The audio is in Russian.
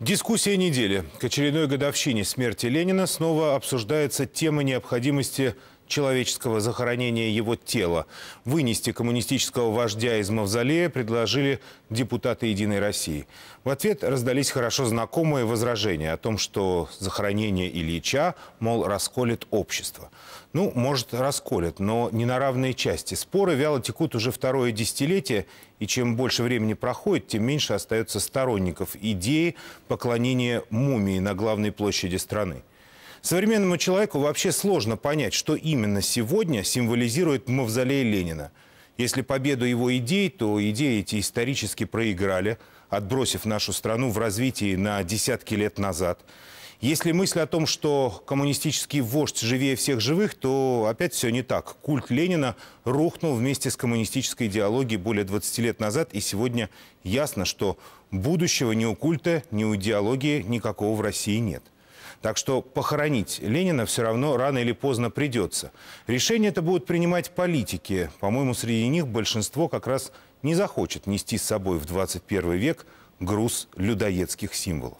Дискуссия недели. К очередной годовщине смерти Ленина снова обсуждается тема необходимости человеческого захоронения его тела. Вынести коммунистического вождя из мавзолея предложили депутаты «Единой России». В ответ раздались хорошо знакомые возражения о том, что захоронение Ильича, мол, расколет общество. Ну, может, расколет, но не на равные части. Споры вяло текут уже второе десятилетие, и чем больше времени проходит, тем меньше остается сторонников идеи поклонения мумии на главной площади страны. Современному человеку вообще сложно понять, что именно сегодня символизирует мавзолей Ленина. Если победу его идей, то идеи эти исторически проиграли, отбросив нашу страну в развитии на десятки лет назад. Если мысль о том, что коммунистический вождь живее всех живых, то опять все не так. Культ Ленина рухнул вместе с коммунистической идеологией более 20 лет назад, и сегодня ясно, что будущего ни у культа, ни у идеологии никакого в России нет. Так что похоронить Ленина все равно рано или поздно придется. Решение это будут принимать политики. По-моему, среди них большинство как раз не захочет нести с собой в 21 век груз людоедских символов.